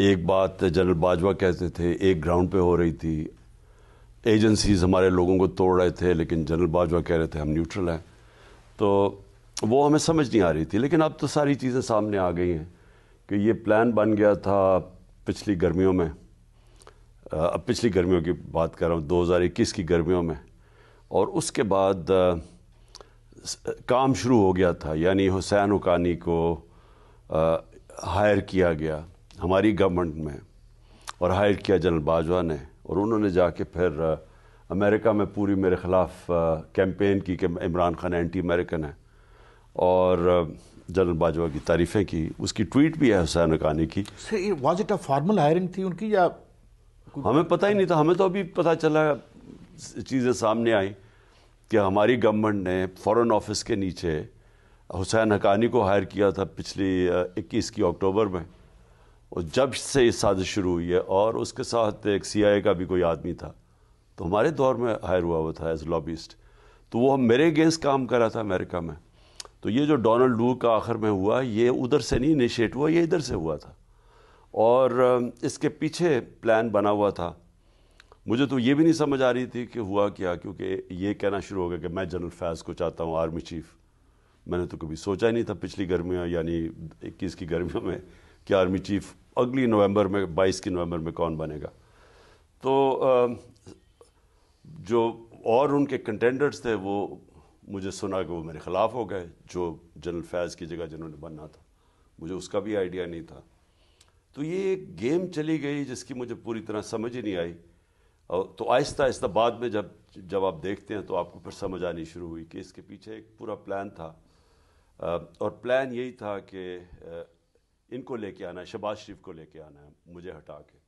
एक बात जनरल बाजवा कहते थे एक ग्राउंड पे हो रही थी एजेंसीज हमारे लोगों को तोड़ रहे थे लेकिन जनरल बाजवा कह रहे थे हम न्यूट्रल हैं तो वो हमें समझ नहीं आ रही थी लेकिन अब तो सारी चीज़ें सामने आ गई हैं कि ये प्लान बन गया था पिछली गर्मियों में अब पिछली गर्मियों की बात कर रहा हूँ दो की गर्मियों में और उसके बाद काम शुरू हो गया था यानी हुसैन उकानी को हायर किया गया हमारी गवर्नमेंट में और हायर किया जनरल बाजवा ने और उन्होंने जाके फिर अमेरिका uh, में पूरी मेरे ख़िलाफ़ कैंपेन uh, की कि इमरान खान एंटी अमेरिकन है और जनरल uh, बाजवा की तारीफ़ें की उसकी ट्वीट भी है हुसैन अकानी की was it a formal hiring थी उनकी या हमें पता ही नहीं था हमें तो अभी पता चला चीज़ें सामने आई कि हमारी गवर्नमेंट ने फॉरेन ऑफिस के नीचे हुसैन हकानी को हायर किया था पिछली इक्कीस की अक्टूबर में और जब से ये साजिश शुरू हुई है और उसके साथ एक सी आई ए का भी कोई आदमी था तो हमारे दौर में हायर हुआ हुआ था एज लॉबिस्ट तो वो हम मेरे अगेंस्ट काम कर रहा था अमेरिका में तो ये जो डोनाल्ड डू का आखिर में हुआ ये उधर से नहीं इनिशिएट हुआ ये इधर से हुआ था और इसके पीछे प्लान बना हुआ था मुझे तो ये भी नहीं समझ आ रही थी कि हुआ क्या क्योंकि ये कहना शुरू हो गया कि मैं जनरल फैज़ को चाहता हूँ आर्मी चीफ़ मैंने तो कभी सोचा ही नहीं था पिछली गर्मियों यानी इक्कीस की गर्मियों में कि आर्मी चीफ अगली नवंबर में 22 की नवंबर में कौन बनेगा तो जो और उनके कंटेंडर्स थे वो मुझे सुना कि वो मेरे ख़िलाफ़ हो गए जो जनरल फैज़ की जगह जिन्होंने बनना था मुझे उसका भी आइडिया नहीं था तो ये एक गेम चली गई जिसकी मुझे पूरी तरह समझ ही नहीं आई और तो आहिस्ता आहिस्ता बाद में जब जब आप देखते हैं तो आपको फिर समझ आनी शुरू हुई कि इसके पीछे एक पूरा प्लान था और प्लान यही था कि को लेके आना है शबाज शरीफ को लेके आना है मुझे हटा के